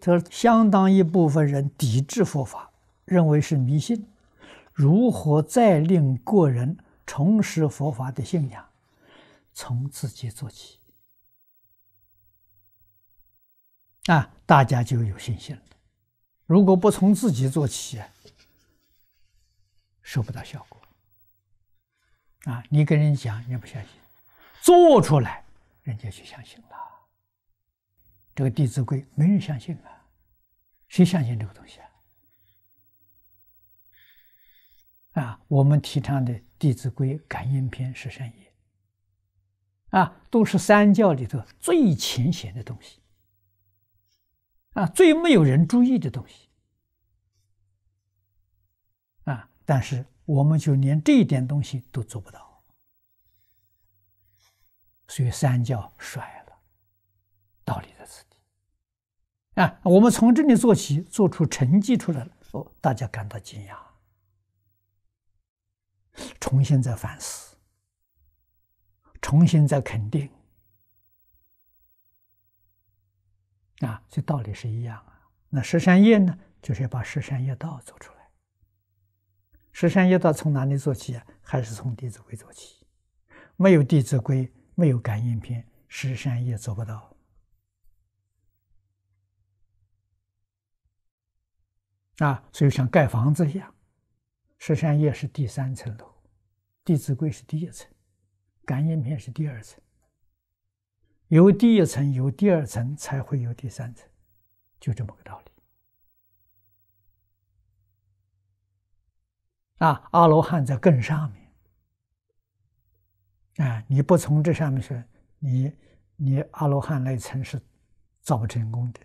他相当一部分人抵制佛法，认为是迷信。如何再令个人重拾佛法的信仰？从自己做起，啊，大家就有信心了。如果不从自己做起，收不到效果。啊，你跟人讲家不相信，做出来，人家就相信了。这个《弟子规》没人相信啊，谁相信这个东西啊？啊，我们提倡的《弟子规》《感应篇》十三页，啊，都是三教里头最浅显的东西，啊，最没有人注意的东西，啊，但是我们就连这一点东西都做不到，所以三教衰。啊，我们从这里做起，做出成绩出来了，哦，大家感到惊讶，重新再反思，重新再肯定，啊，这道理是一样啊。那十三业呢，就是要把十三业道做出来。十三业道从哪里做起啊？还是从《弟子规》做起，没有《弟子规》，没有感应篇，十三业做不到。啊，所以像盖房子一样，《十三业》是第三层楼，《弟子规》是第一层，《感应篇》是第二层。有第一层，有第二层，才会有第三层，就这么个道理。啊，阿罗汉在更上面。啊，你不从这上面学，你你阿罗汉那层是造不成功的。